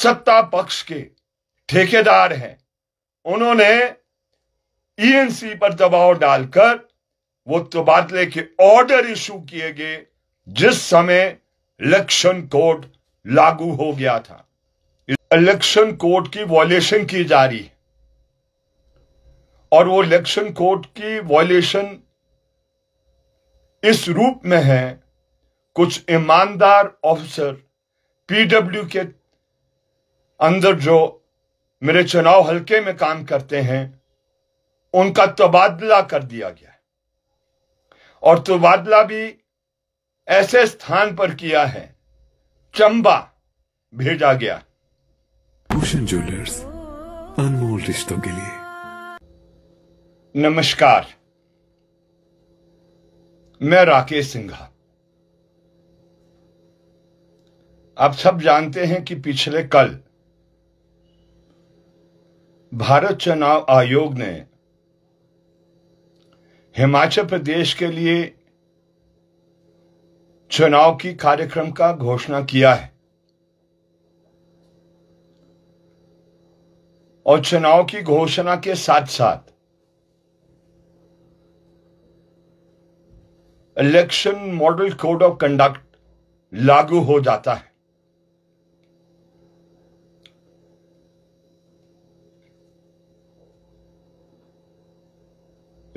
सत्ता पक्ष के ठेकेदार हैं उन्होंने ईएनसी e पर दबाव डालकर वो तबादले के ऑर्डर इशू किए गए जिस समय इलेक्शन कोड लागू हो गया था इलेक्शन कोड की वॉयलेशन की जा रही है और वो इलेक्शन कोड की वॉयलेशन इस रूप में है कुछ ईमानदार ऑफिसर पीडब्ल्यू के अंदर जो मेरे चुनाव हलके में काम करते हैं उनका तबादला कर दिया गया है और तबादला भी ऐसे स्थान पर किया है चंबा भेजा गया भूषण ज्वेलर्स अनमोल रिश्तों के लिए नमस्कार मैं राकेश सिंघा आप सब जानते हैं कि पिछले कल भारत चुनाव आयोग ने हिमाचल प्रदेश के लिए चुनाव की कार्यक्रम का घोषणा किया है और चुनाव की घोषणा के साथ साथ election model code of conduct लागू हो जाता है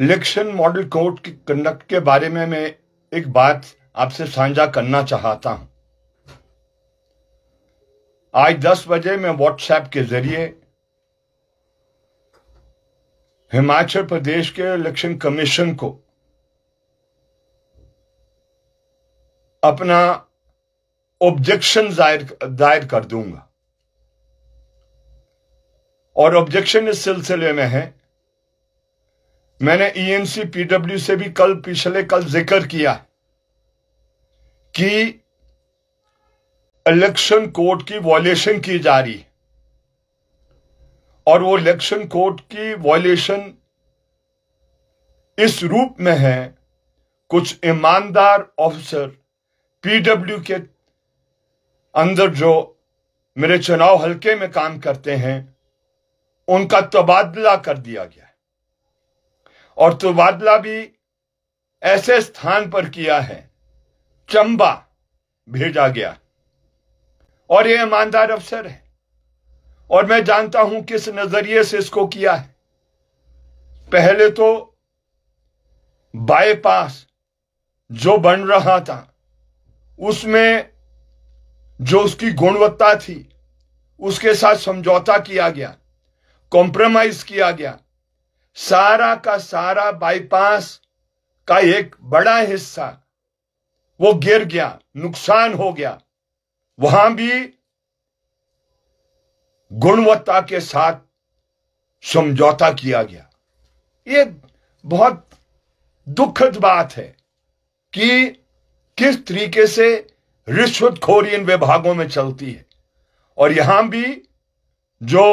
इलेक्शन मॉडल कोड की कंडक्ट के बारे में मैं एक बात आपसे साझा करना चाहता हूं आज 10 बजे मैं व्हाट्सएप के जरिए हिमाचल प्रदेश के इलेक्शन कमीशन को अपना ऑब्जेक्शन दायर दायर कर दूंगा और ऑब्जेक्शन इस सिलसिले में है मैंने ईएनसी e पीडब्ल्यू से भी कल पिछले कल जिक्र किया कि इलेक्शन कोड की वॉयलेशन की जा रही और वो इलेक्शन कोड की वॉयलेशन इस रूप में है कुछ ईमानदार ऑफिसर पीडब्ल्यू के अंदर जो मेरे चुनाव हलके में काम करते हैं उनका तबादला कर दिया गया और तबादला भी ऐसे स्थान पर किया है चंबा भेजा गया और यह ईमानदार अफसर है और मैं जानता हूं किस नजरिए से इसको किया है पहले तो बाईपास जो बन रहा था उसमें जो उसकी गुणवत्ता थी उसके साथ समझौता किया गया कॉम्प्रोमाइज किया गया सारा का सारा बाईपास का एक बड़ा हिस्सा वो गिर गया नुकसान हो गया वहां भी गुणवत्ता के साथ समझौता किया गया ये बहुत दुखद बात है कि किस तरीके से रिश्वतखोरी इन विभागों में चलती है और यहां भी जो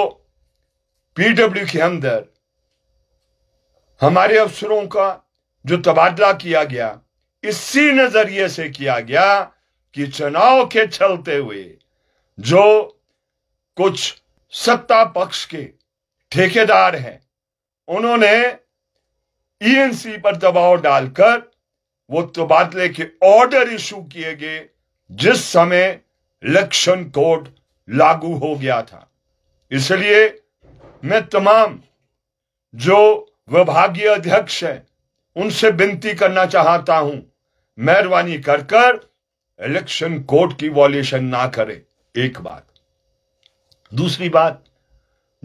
पीडब्ल्यू के अंदर हमारे अफसरों का जो तबादला किया गया इसी नजरिए से किया गया कि चुनाव के चलते हुए जो कुछ सत्ता पक्ष के ठेकेदार हैं उन्होंने ईएनसी e पर दबाव डालकर वो तबादले के ऑर्डर इशू किए गए जिस समय इलेक्शन कोड लागू हो गया था इसलिए मैं तमाम जो विभागीय अध्यक्ष है उनसे विनती करना चाहता हूं मेहरबानी कर कर इलेक्शन कोर्ट की वॉल्यूशन ना करें एक बात दूसरी बात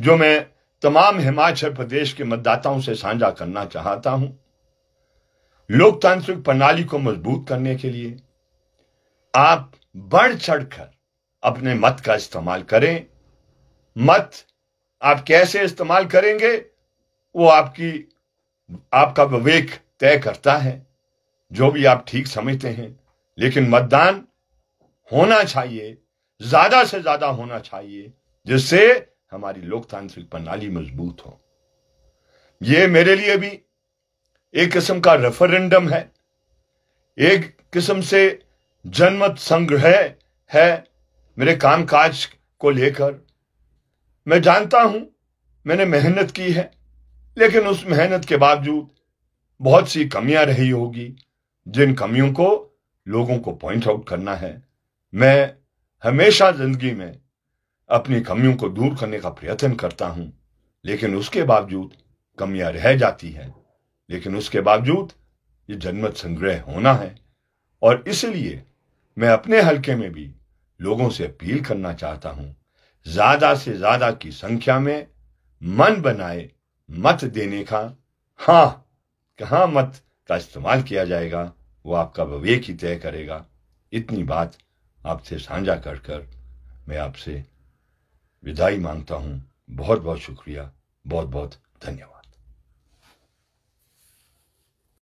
जो मैं तमाम हिमाचल प्रदेश के मतदाताओं से साझा करना चाहता हूं लोकतांत्रिक प्रणाली को मजबूत करने के लिए आप बढ़ चढ़कर अपने मत का इस्तेमाल करें मत आप कैसे इस्तेमाल करेंगे वो आपकी आपका विवेक तय करता है जो भी आप ठीक समझते हैं लेकिन मतदान होना चाहिए ज्यादा से ज्यादा होना चाहिए जिससे हमारी लोकतांत्रिक प्रणाली मजबूत हो यह मेरे लिए भी एक किस्म का रेफरेंडम है एक किस्म से जनमत संग्रह है, है मेरे कामकाज को लेकर मैं जानता हूं मैंने मेहनत की है लेकिन उस मेहनत के बावजूद बहुत सी कमियां रही होगी जिन कमियों को लोगों को पॉइंट आउट करना है मैं हमेशा जिंदगी में अपनी कमियों को दूर करने का प्रयत्न करता हूं लेकिन उसके बावजूद कमियां रह जाती हैं लेकिन उसके बावजूद ये जनमत संग्रह होना है और इसलिए मैं अपने हलके में भी लोगों से अपील करना चाहता हूं ज्यादा से ज्यादा की संख्या में मन बनाए मत देने का हाँ कहा मत का इस्तेमाल किया जाएगा वो आपका विवेक ही तय करेगा इतनी बात आपसे साझा कर कर मैं आपसे विदाई मांगता हूँ बहुत बहुत शुक्रिया बहुत बहुत धन्यवाद